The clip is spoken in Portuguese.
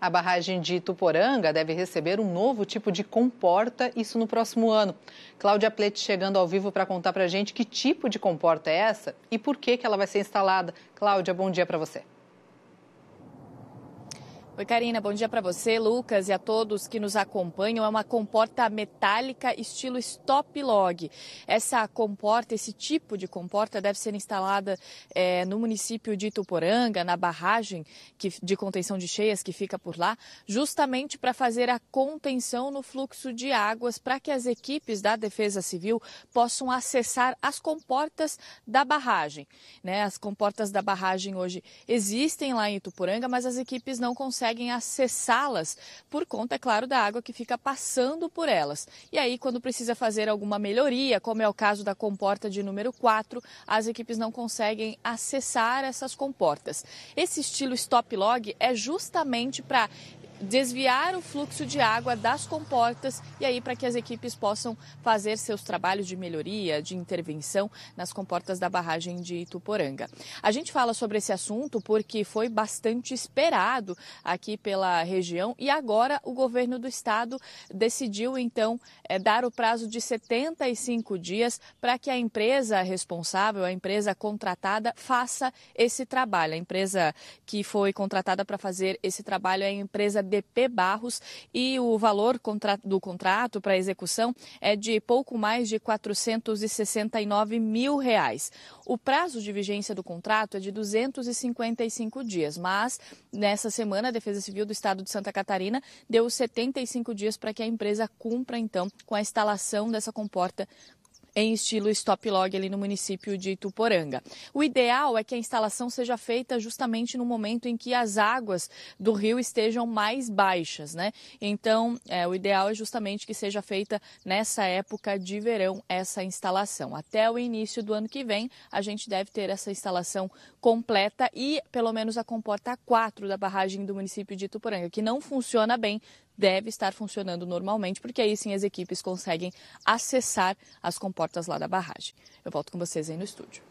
A barragem de Ituporanga deve receber um novo tipo de comporta, isso no próximo ano. Cláudia Plete chegando ao vivo para contar para a gente que tipo de comporta é essa e por que, que ela vai ser instalada. Cláudia, bom dia para você. Oi, Karina, bom dia para você, Lucas e a todos que nos acompanham. É uma comporta metálica estilo stop log. Essa comporta, esse tipo de comporta, deve ser instalada é, no município de Ituporanga, na barragem que, de contenção de cheias que fica por lá, justamente para fazer a contenção no fluxo de águas, para que as equipes da Defesa Civil possam acessar as comportas da barragem. Né? As comportas da barragem hoje existem lá em Ituporanga, mas as equipes não conseguem conseguem acessá-las por conta, é claro, da água que fica passando por elas. E aí, quando precisa fazer alguma melhoria, como é o caso da comporta de número 4, as equipes não conseguem acessar essas comportas. Esse estilo stop log é justamente para desviar o fluxo de água das comportas e aí para que as equipes possam fazer seus trabalhos de melhoria, de intervenção nas comportas da barragem de Ituporanga. A gente fala sobre esse assunto porque foi bastante esperado aqui pela região e agora o governo do estado decidiu então é, dar o prazo de 75 dias para que a empresa responsável, a empresa contratada, faça esse trabalho. A empresa que foi contratada para fazer esse trabalho é a empresa DP Barros e o valor do contrato para execução é de pouco mais de 469 mil reais. O prazo de vigência do contrato é de 255 dias, mas nessa semana a Defesa Civil do Estado de Santa Catarina deu 75 dias para que a empresa cumpra então com a instalação dessa comporta em estilo stop log ali no município de Ituporanga. O ideal é que a instalação seja feita justamente no momento em que as águas do rio estejam mais baixas, né? Então, é, o ideal é justamente que seja feita nessa época de verão essa instalação. Até o início do ano que vem, a gente deve ter essa instalação completa e pelo menos a comporta 4 da barragem do município de Ituporanga, que não funciona bem, deve estar funcionando normalmente, porque aí sim as equipes conseguem acessar as comportas lá da barragem. Eu volto com vocês aí no estúdio.